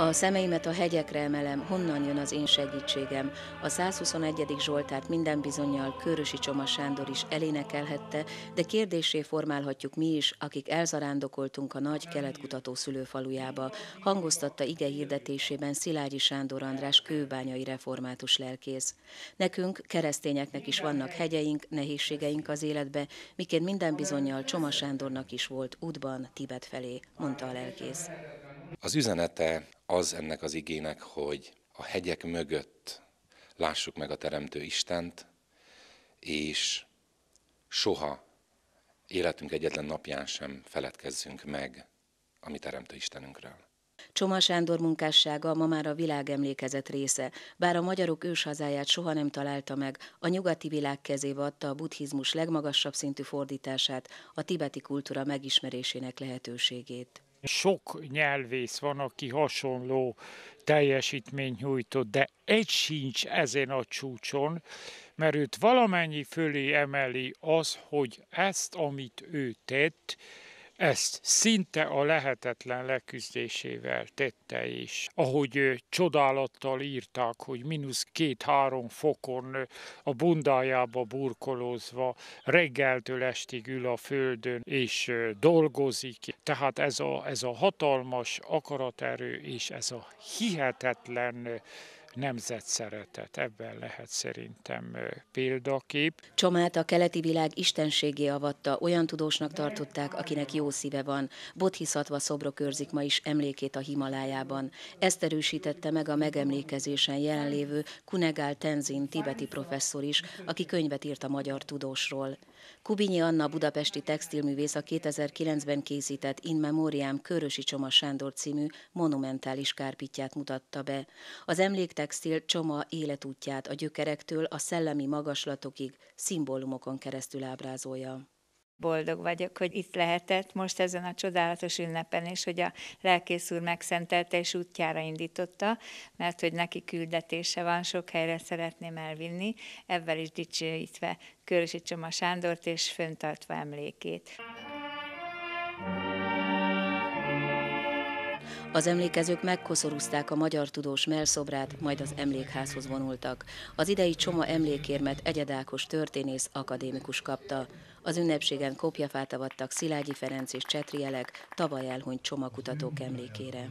A szemeimet a hegyekre emelem, honnan jön az én segítségem. A 121. Zsoltárt minden bizonyal Körösi Csoma Sándor is elénekelhette, de kérdésé formálhatjuk mi is, akik elzarándokoltunk a nagy keletkutató szülőfalujába. Hangoztatta ige hirdetésében Szilágyi Sándor András kőbányai református lelkész. Nekünk, keresztényeknek is vannak hegyeink, nehézségeink az életbe, miként minden bizonyal Csoma Sándornak is volt útban Tibet felé, mondta a lelkész. Az üzenete az ennek az igének, hogy a hegyek mögött lássuk meg a Teremtő Istent, és soha életünk egyetlen napján sem feledkezzünk meg a mi Teremtő Istenünkről. Csoma Sándor munkássága ma már a világ emlékezet része, bár a magyarok őshazáját soha nem találta meg, a nyugati világ kezébe adta a buddhizmus legmagasabb szintű fordítását, a tibeti kultúra megismerésének lehetőségét. Sok nyelvész van, aki hasonló teljesítményt nyújtott, de egy sincs ezen a csúcson, mert őt valamennyi fölé emeli az, hogy ezt, amit ő tett, ezt szinte a lehetetlen leküzdésével tette is. Ahogy csodálattal írták, hogy mínusz két-három fokon a bundájába burkolózva reggeltől estig ül a földön és dolgozik. Tehát ez a, ez a hatalmas akaraterő és ez a hihetetlen nemzetszeretet. Ebben lehet szerintem példakép. Csomát a keleti világ istenségé avatta, olyan tudósnak tartották, akinek jó szíve van. Bodhisattva szobrok őrzik ma is emlékét a Himalájában. Ezt erősítette meg a megemlékezésen jelenlévő Kunegál Tenzin tibeti professzor is, aki könyvet írt a magyar tudósról. Kubinyi Anna budapesti textilművész a 2009-ben készített In Memoriam Körösi Csoma Sándor című monumentális kárpitját mutatta be. Az emléktextil Csoma életútját a gyökerektől a szellemi magaslatokig szimbólumokon keresztül ábrázolja. Boldog vagyok, hogy itt lehetett most ezen a csodálatos ünnepen, és hogy a lelkész úr megszentelte és útjára indította, mert hogy neki küldetése van, sok helyre szeretném elvinni, ebben is dicsőítve Körösi Csoma Sándort és föntartva emlékét. Az emlékezők megkoszorúzták a magyar tudós melszobrát, majd az emlékházhoz vonultak. Az idei Csoma emlékérmet Egyedákos történész akadémikus kapta. Az ünnepségen kopjafát avattak Szilágyi Ferenc és Csetrielek tavaly elhunyt csomagkutatók emlékére.